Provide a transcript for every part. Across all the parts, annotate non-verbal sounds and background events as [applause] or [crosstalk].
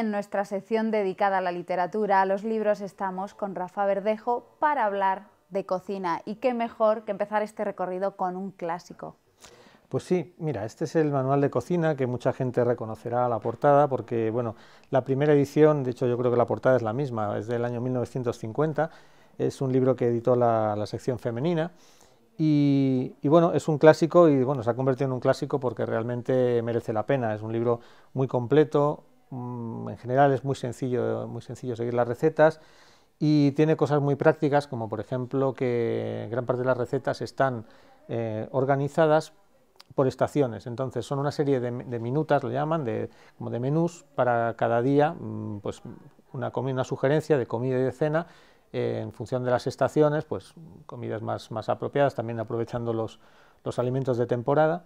en nuestra sección dedicada a la literatura, a los libros, estamos con Rafa Verdejo para hablar de cocina. Y qué mejor que empezar este recorrido con un clásico. Pues sí, mira, este es el manual de cocina que mucha gente reconocerá a la portada porque, bueno, la primera edición, de hecho yo creo que la portada es la misma, es del año 1950, es un libro que editó la, sección femenina y, bueno, es un clásico y bueno, se ha convertido en un clásico porque realmente merece la pena, es un libro muy completo, Mm, en general es muy sencillo, muy sencillo seguir las recetas y tiene cosas muy prácticas, como por ejemplo que gran parte de las recetas están eh, organizadas por estaciones. Entonces son una serie de, minutas, lo llaman, de, como de menús para cada día, mm, pues una, una sugerencia de comida y de cena eh, en función de las estaciones, pues comidas más, apropiadas, también aprovechando los alimentos de temporada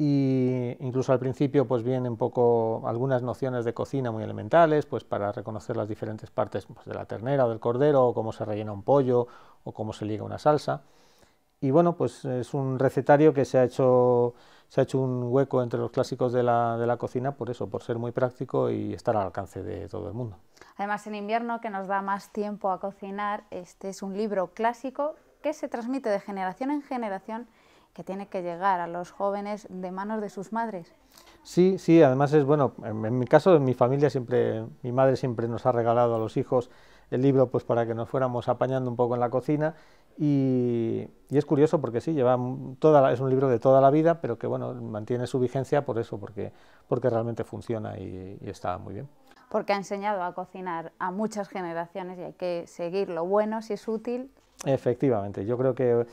y incluso al principio pues vienen poco algunas nociones de cocina muy elementales pues para reconocer las diferentes partes pues, de la ternera o del cordero cómo se rellena un pollo o cómo se liga una salsa y bueno pues es un recetario que se ha hecho un hueco entre los clásicos de la, de la cocina por eso por ser muy práctico y estar al alcance de todo el mundo además en invierno que nos da más tiempo a cocinar este es un libro clásico que se transmite de generación en generación que tiene que llegar a los jóvenes de manos de sus madres. Sí, sí, además es bueno, en, mi caso, en mi familia siempre, mi madre siempre nos ha regalado a los hijos el libro pues para que nos fuéramos apañando un poco en la cocina y, es curioso porque sí, lleva toda es un libro de toda la vida, pero que bueno, mantiene su vigencia por eso, porque, porque realmente funciona y, está muy bien. Porque ha enseñado a cocinar a muchas generaciones y hay que seguir lo bueno si es útil, Efectivamente, yo creo que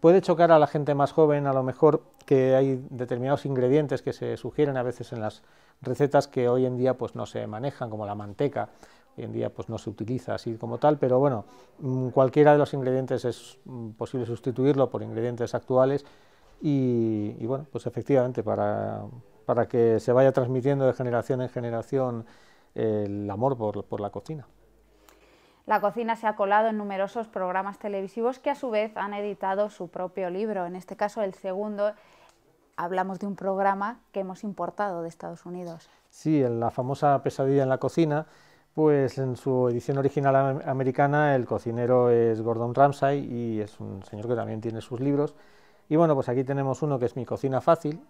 puede chocar a la gente más joven, a lo mejor que hay determinados ingredientes que se sugieren a veces en las recetas que hoy en día pues no se manejan, como la manteca, hoy en día pues no se utiliza así como tal, pero bueno, mm, cualquiera de los ingredientes es mm, posible sustituirlo por ingredientes actuales y, bueno, pues efectivamente para, que se vaya transmitiendo de generación en generación el amor por la cocina. La cocina se ha colado en numerosos programas televisivos que a su vez han editado su propio libro, en este caso el segundo. Hablamos de un programa que hemos importado de Estados Unidos. Sí, en la famosa pesadilla en la cocina, pues en su edición original americana el cocinero es Gordon Ramsay y es un señor que también tiene sus libros. Y bueno, pues aquí tenemos uno que es Mi cocina fácil,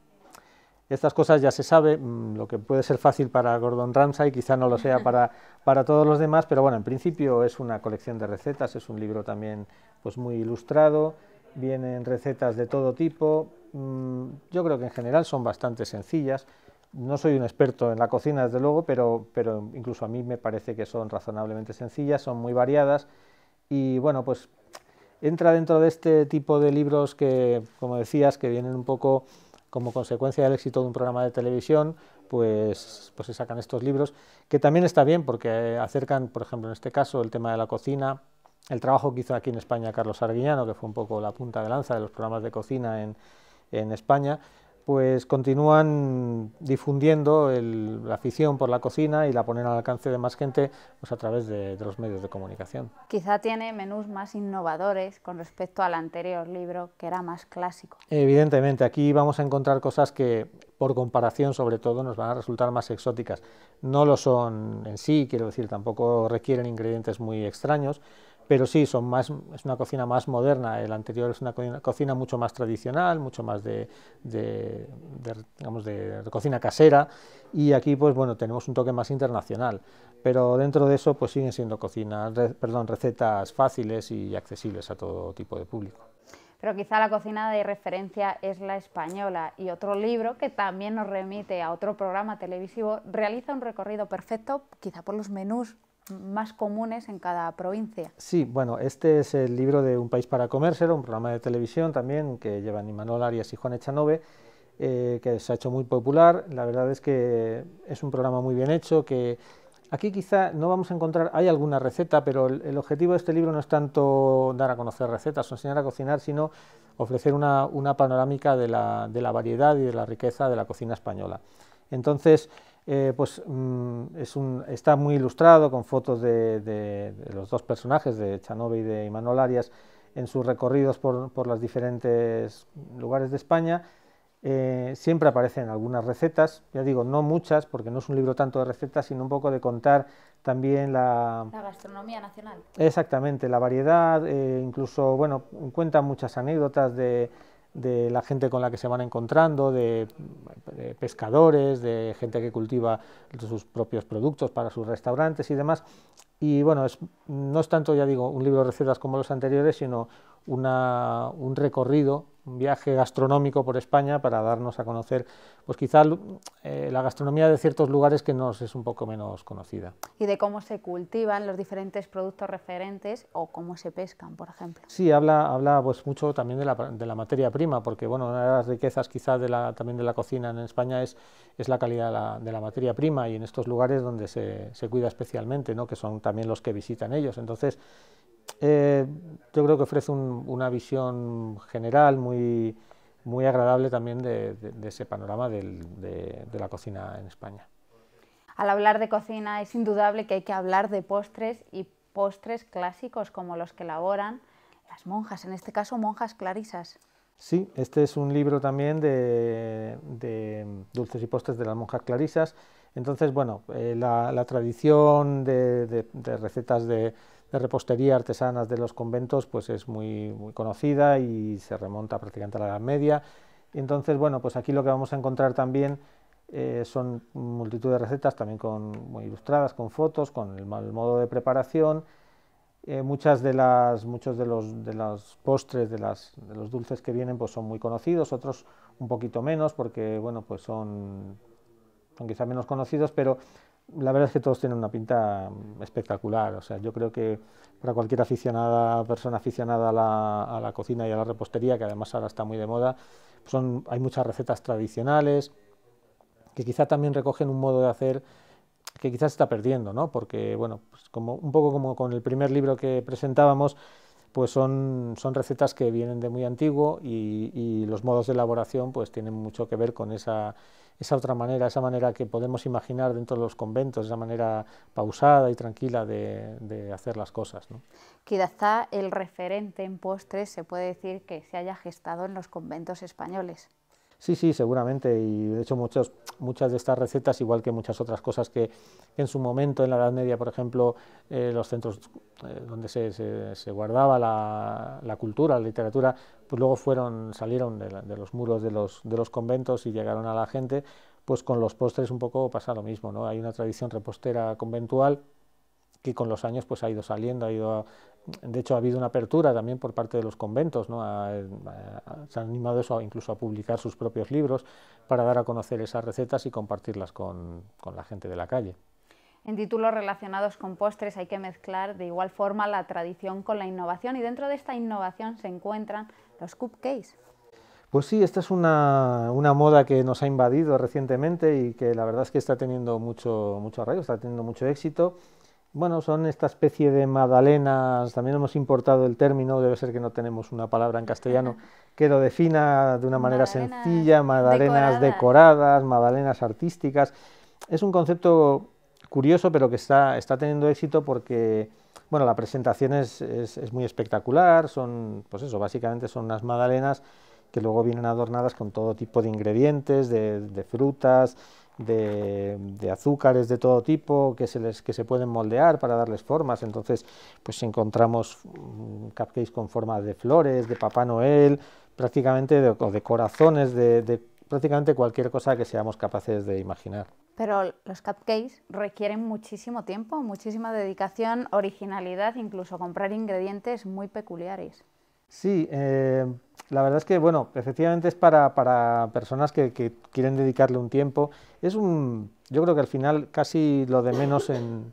estas cosas ya se sabe, mm, lo que puede ser fácil para Gordon Ramsay, quizá no lo sea para, [laughs] para todos los demás, pero bueno, en principio es una colección de recetas, es un libro también pues muy ilustrado, vienen recetas de todo tipo, mm, yo creo que en general son bastante sencillas, no soy un experto en la cocina desde luego, pero, pero incluso a mí me parece que son razonablemente sencillas, son muy variadas y bueno, pues entra dentro de este tipo de libros que, como decías, que vienen un poco como consecuencia del éxito de un programa de televisión, pues, pues se sacan estos libros, que también está bien porque acercan, por ejemplo, en este caso, el tema de la cocina, el trabajo que hizo aquí en España Carlos Arguiñano, que fue un poco la punta de lanza de los programas de cocina en España, pues continúan difundiendo la afición por la cocina y la ponen al alcance de más gente pues, a través de, de, los medios de comunicación. Quizá tiene menús más innovadores con respecto al anterior libro, que era más clásico. Evidentemente, aquí vamos a encontrar cosas que, por comparación sobre todo, nos van a resultar más exóticas. No lo son en sí, quiero decir, tampoco requieren ingredientes muy extraños, pero sí, son más, es una cocina más moderna, el anterior es una cocina, mucho más tradicional, mucho más de, cocina casera, y aquí pues bueno, tenemos un toque más internacional, pero dentro de eso pues siguen siendo cocinas, perdón, recetas fáciles y accesibles a todo tipo de público. Pero quizá la cocina de referencia es la española y otro libro que también nos remite a otro programa televisivo realiza un recorrido perfecto quizá por los menús más comunes en cada provincia. Sí, bueno, este es el libro de Un país para comérselo, un programa de televisión también que llevan Imanol Arias y Juan Echanove, eh, que se ha hecho muy popular. La verdad es que es un programa muy bien hecho, que aquí quizá no vamos a encontrar, hay alguna receta, pero el, objetivo de este libro no es tanto dar a conocer recetas o enseñar a cocinar, sino ofrecer una, panorámica de la, de la variedad y de la riqueza de la cocina española. Entonces, eh, pues mm, es un, está muy ilustrado con fotos de, los dos personajes, de Chanove y de Imanol Arias, en sus recorridos por, los diferentes lugares de España. Eh, siempre aparecen algunas recetas, ya digo, no muchas, porque no es un libro tanto de recetas, sino un poco de contar también la... La gastronomía nacional. Exactamente, la variedad, eh, incluso, bueno, cuenta muchas anécdotas de de la gente con la que se van encontrando, de, pescadores, de gente que cultiva sus propios productos para sus restaurantes y demás. Y bueno, es, no es tanto, ya digo, un libro de recetas como los anteriores, sino un recorrido, un viaje gastronómico por España para darnos a conocer, pues quizá eh, la gastronomía de ciertos lugares que nos es un poco menos conocida. Y de cómo se cultivan los diferentes productos referentes o cómo se pescan, por ejemplo. Sí, habla, habla pues mucho también de la, de la materia prima, porque bueno, una de las riquezas quizás de la, también de la cocina en España es, es la calidad de la, de la materia prima y en estos lugares donde se, se cuida especialmente, ¿no? que son también los que visitan ellos. Entonces, eh, yo creo que ofrece una visión general muy, muy agradable también de, ese panorama de, la cocina en España. Al hablar de cocina es indudable que hay que hablar de postres y postres clásicos como los que elaboran las monjas, en este caso monjas clarisas. Sí, este es un libro también de, dulces y postres de las monjas clarisas. Entonces, bueno, eh, la, tradición de recetas de, de repostería artesanas de los conventos pues es muy, muy conocida y se remonta prácticamente a la Edad Media. Entonces, bueno, pues aquí lo que vamos a encontrar también eh, son multitud de recetas también con, muy ilustradas, con fotos, con el, modo de preparación. Eh, muchas de las, muchos de los, de los postres, de, las, de, los dulces que vienen, pues son muy conocidos, otros un poquito menos, porque bueno, pues son, son quizá menos conocidos, pero la verdad es que todos tienen una pinta espectacular. O sea, yo creo que para cualquier aficionada, persona aficionada a la, a la cocina y a la repostería, que además ahora está muy de moda, son, hay muchas recetas tradicionales que quizá también recogen un modo de hacer que quizás está perdiendo, ¿no? Porque, bueno, pues como, un poco como con el primer libro que presentábamos, pues son, recetas que vienen de muy antiguo y, los modos de elaboración pues tienen mucho que ver con esa, otra manera, esa manera que podemos imaginar dentro de los conventos, esa manera pausada y tranquila de, hacer las cosas. ¿no? Quizá el referente en postres se puede decir que se haya gestado en los conventos españoles. Sí, sí, seguramente. Y de hecho muchos, muchas de estas recetas, igual que muchas otras cosas que en su momento, en la Edad Media, por ejemplo, eh, los centros eh, donde se, guardaba la, cultura, la literatura, pues luego fueron, salieron de, los muros de los, de los conventos y llegaron a la gente, pues con los postres un poco pasa lo mismo. ¿no? Hay una tradición repostera conventual que con los años pues ha ido saliendo, ha ido de hecho, ha habido una apertura también por parte de los conventos, se han animado eso incluso a publicar sus propios libros para dar a conocer esas recetas y compartirlas con, la gente de la calle. En títulos relacionados con postres hay que mezclar de igual forma la tradición con la innovación y dentro de esta innovación se encuentran los cupcakes. Pues sí, esta es una, moda que nos ha invadido recientemente y que la verdad es que está teniendo mucho, mucho arraigo, está teniendo mucho éxito bueno, son esta especie de magdalenas, también hemos importado el término, debe ser que no tenemos una palabra en castellano que lo defina de una manera sencilla, magdalenas decoradas. madalenas magdalenas artísticas. Es un concepto curioso, pero que está, teniendo éxito porque, bueno, la presentación es, muy espectacular, son, pues eso, básicamente son unas magdalenas que luego vienen adornadas con todo tipo de ingredientes, de, de frutas, de, azúcares de todo tipo que se, les, que se pueden moldear para darles formas. Entonces, pues encontramos mm, cupcakes con forma de flores, de Papá Noel, prácticamente de, de corazones, de, de prácticamente cualquier cosa que seamos capaces de imaginar. Pero los cupcakes requieren muchísimo tiempo, muchísima dedicación, originalidad, incluso comprar ingredientes muy peculiares. Sí, eh, la verdad es que, bueno, efectivamente es para, para personas que, quieren dedicarle un tiempo. Es un, yo creo que al final casi lo de menos en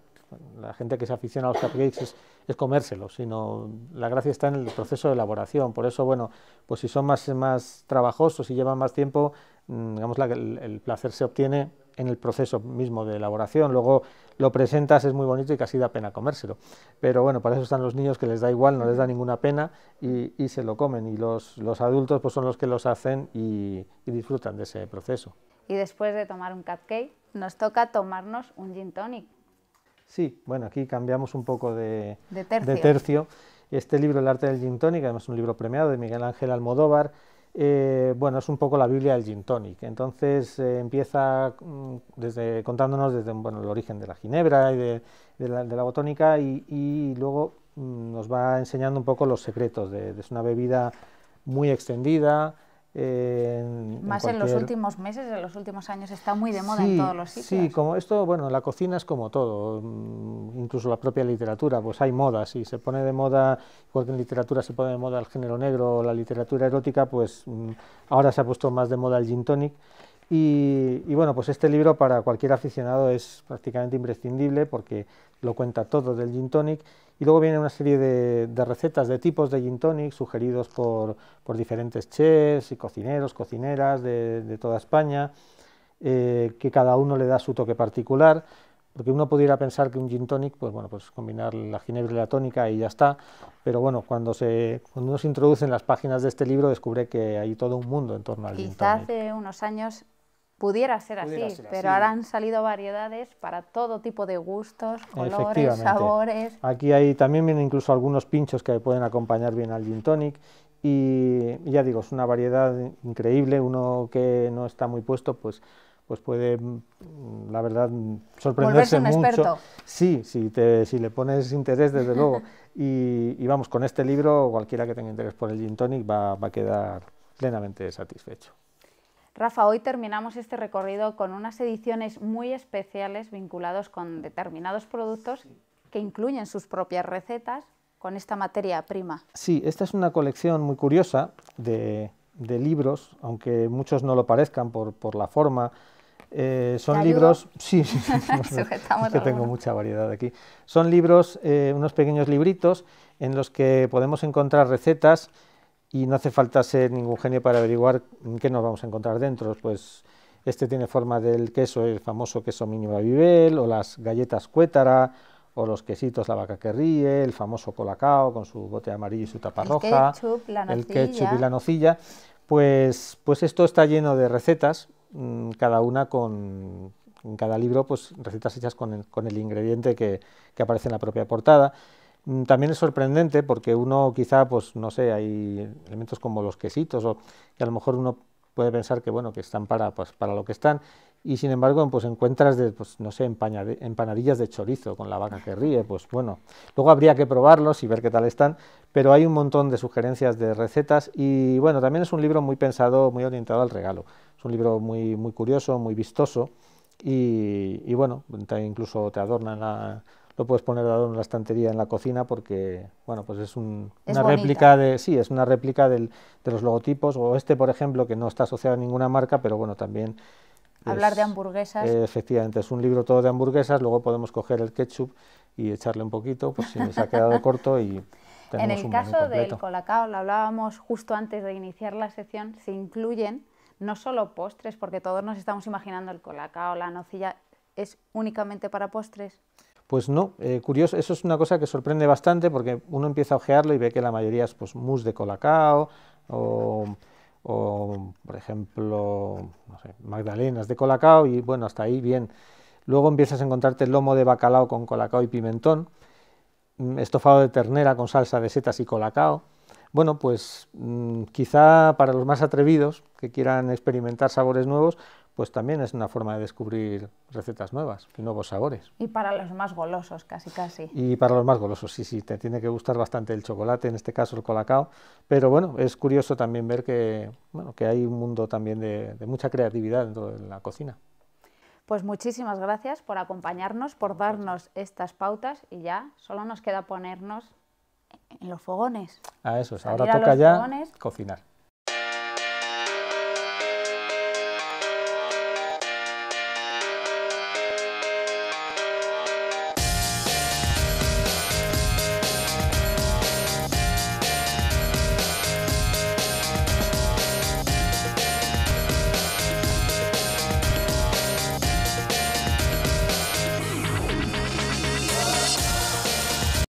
la gente que se aficiona a los cupcakes es, comérselo, comérselos, sino la gracia está en el proceso de elaboración. Por eso, bueno, pues si son más, más trabajosos y llevan más tiempo, mm, digamos, la, el placer se obtiene en el proceso mismo de elaboración. Luego lo presentas, es muy bonito y casi da pena comérselo. Pero bueno, para eso están los niños que les da igual, no les da ninguna pena y, se lo comen. Y los, adultos pues son los que los hacen y, disfrutan de ese proceso. Y después de tomar un cupcake, nos toca tomarnos un gin tonic. Sí, bueno, aquí cambiamos un poco de, tercio. Este libro, El arte del gin tonic, además es un libro premiado de Miguel Ángel Almodóvar, eh, bueno, es un poco la Biblia del gin tonic. Entonces eh, empieza mm, desde, contándonos desde el origen de la ginebra y de, la, botónica y, luego mm, nos va enseñando un poco los secretos. De, es una bebida muy extendida, más en, los últimos meses, en los últimos años, está muy de moda en todos los sitios. Sí, como esto, bueno, la cocina es como todo, mm, incluso la propia literatura, pues hay modas, si se pone de moda, igual que en literatura se pone de moda el género negro o la literatura erótica, pues mm, ahora se ha puesto más de moda el gin tonic y, bueno, pues este libro para cualquier aficionado es prácticamente imprescindible porque lo cuenta todo del gin tonic. Y luego viene una serie de, recetas de tipos de gin tonic sugeridos por, por diferentes chefs y cocineros, cocineras de, toda España, eh, que cada uno le da su toque particular. Porque uno pudiera pensar que un gin tonic, pues bueno, pues combinar la ginebra y la tónica y ya está. Pero bueno, cuando, se, cuando uno se introduce en las páginas de este libro, descubre que hay todo un mundo en torno al gin tonic. Quizá hace unos años pudiera ser así, pero ahora han salido variedades para todo tipo de gustos, colores, sabores. Aquí hay también vienen incluso algunos pinchos que pueden acompañar bien al gin tonic y ya digo, es una variedad increíble, uno que no está muy puesto, pues pues puede, mm, la verdad, sorprenderse un mucho. Experto. Sí, si le pones interés, desde luego. [laughs] Y, vamos, con este libro, cualquiera que tenga interés por el gin tonic va a quedar plenamente satisfecho. Rafa, hoy terminamos este recorrido con unas ediciones muy especiales vinculados con determinados productos que incluyen sus propias recetas con esta materia prima. Sí, esta es una colección muy curiosa de, libros, aunque muchos no lo parezcan por, la forma. son libros, sí, que tengo mucha variedad aquí. Son libros, eh, unos pequeños libritos en los que podemos encontrar recetas y no hace falta ser ningún genio para averiguar qué nos vamos a encontrar dentro. Pues este tiene forma del queso, el famoso queso mini Babibel, o las galletas cuétara, o los quesitos la vaca que ríe, el famoso colacao con su bote amarillo y su tapa roja, el ketchup y la nocilla. Pues, pues esto está lleno de recetas, mm, cada una con, en cada libro, pues recetas hechas con el, ingrediente que, que aparece en la propia portada. Mm, también es sorprendente porque uno quizá, pues no sé, hay elementos como los quesitos o que a lo mejor uno puede pensar que bueno, que están para, pues, para lo que están y sin embargo pues encuentras de, pues, no sé empanadillas de chorizo con la vaca que ríe pues bueno luego habría que probarlos y ver qué tal están pero hay un montón de sugerencias de recetas y bueno también es un libro muy pensado muy orientado al regalo es un libro muy muy curioso muy vistoso y, bueno incluso te adornan la lo puedes poner dado en la estantería en la cocina porque, bueno, pues es una réplica de, sí, es una réplica de los logotipos, o este, por ejemplo, que no está asociado a ninguna marca, pero bueno, también... Hablar de hamburguesas. Eh, efectivamente, es un libro todo de hamburguesas, luego podemos coger el ketchup y echarle un poquito, pues si nos ha quedado [laughs] corto y... En el caso del colacao, lo hablábamos justo antes de iniciar la sección, se incluyen no solo postres, porque todos nos estamos imaginando el colacao, la nocilla, ¿es únicamente para postres? Pues no, eh, curioso, eso es una cosa que sorprende bastante porque uno empieza a ojearlo y ve que la mayoría es pues mousse de colacao o, por ejemplo, magdalenas de colacao y bueno, hasta ahí bien. Luego empiezas a encontrarte lomo de bacalao con colacao y pimentón, mm, estofado de ternera con salsa de setas y colacao, bueno, pues mm, quizá para los más atrevidos que quieran experimentar sabores nuevos, pues también es una forma de descubrir recetas nuevas y nuevos sabores. Y para los más golosos, casi casi. Y para los más golosos, sí, sí, te tiene que gustar bastante el chocolate, en este caso el colacao, pero bueno, es curioso también ver que, que hay un mundo también de, de mucha creatividad dentro de la cocina. Pues muchísimas gracias por acompañarnos, por darnos estas pautas y ya solo nos queda ponernos en los fogones. A ah, eso Ahora toca ya cocinar.